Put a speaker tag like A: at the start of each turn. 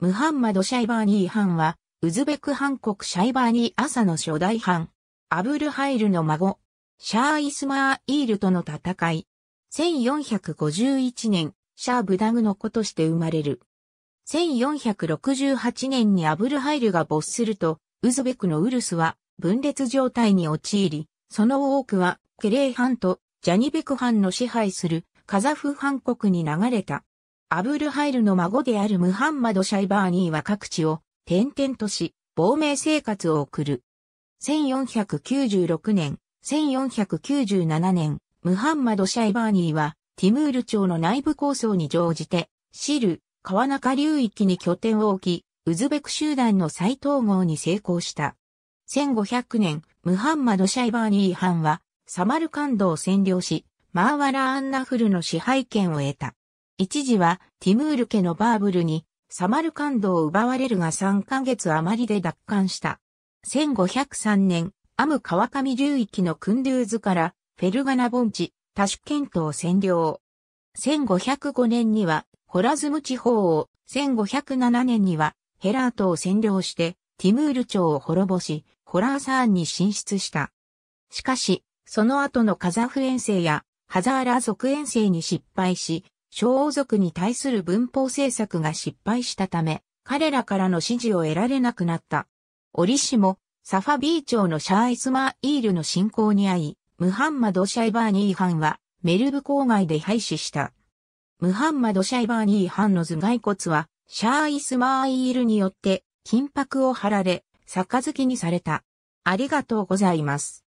A: ムハンマド・シャイバーニー藩は、ウズベク藩国シャイバーニー朝の初代藩、アブルハイルの孫、シャー・イスマー・イールとの戦い。1451年、シャー・ブダグの子として生まれる。1468年にアブルハイルが没すると、ウズベクのウルスは分裂状態に陥り、その多くはケレイ藩とジャニベク藩の支配するカザフ藩国に流れた。アブルハイルの孫であるムハンマド・シャイバーニーは各地を転々とし、亡命生活を送る。1496年、1497年、ムハンマド・シャイバーニーは、ティムール朝の内部構想に乗じて、シル、川中流域に拠点を置き、ウズベク集団の再統合に成功した。1500年、ムハンマド・シャイバーニー藩は、サマルカンドを占領し、マーワラ・アンナフルの支配権を得た。一時はティムール家のバーブルにサマルカンドを奪われるが3ヶ月余りで奪還した。1503年、アム川上流域のクンドゥーズからフェルガナ盆地、タシュケントを占領。1505年にはホラズム地方を、1507年にはヘラートを占領して、ティムール町を滅ぼし、ホラーサーンに進出した。しかし、その後のカザフ遠征やハザーラ族遠征に失敗し、小王族に対する文法政策が失敗したため、彼らからの支持を得られなくなった。折しも、サファビー朝のシャー・イスマーイールの信仰に遭い、ムハンマド・シャイバーニーハンはメルブ郊外で廃止した。ムハンマド・シャイバーニーハンの頭蓋骨は、シャー・イスマーイールによって金箔を貼られ、杯にされた。ありがとうございます。